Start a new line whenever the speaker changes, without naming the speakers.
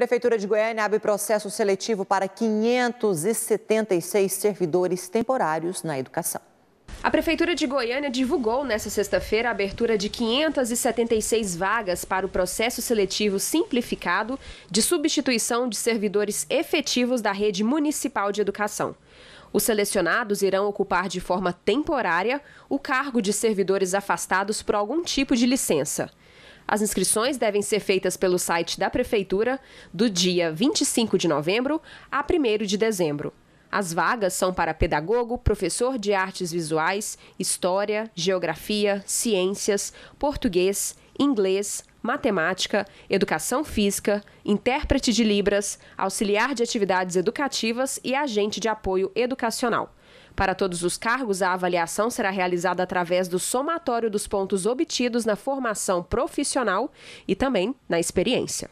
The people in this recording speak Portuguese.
Prefeitura de Goiânia abre processo seletivo para 576 servidores temporários na educação.
A Prefeitura de Goiânia divulgou nesta sexta-feira a abertura de 576 vagas para o processo seletivo simplificado de substituição de servidores efetivos da rede municipal de educação. Os selecionados irão ocupar de forma temporária o cargo de servidores afastados por algum tipo de licença. As inscrições devem ser feitas pelo site da Prefeitura do dia 25 de novembro a 1 de dezembro. As vagas são para pedagogo, professor de artes visuais, história, geografia, ciências, português, inglês, matemática, educação física, intérprete de Libras, auxiliar de atividades educativas e agente de apoio educacional. Para todos os cargos, a avaliação será realizada através do somatório dos pontos obtidos na formação profissional e também na experiência.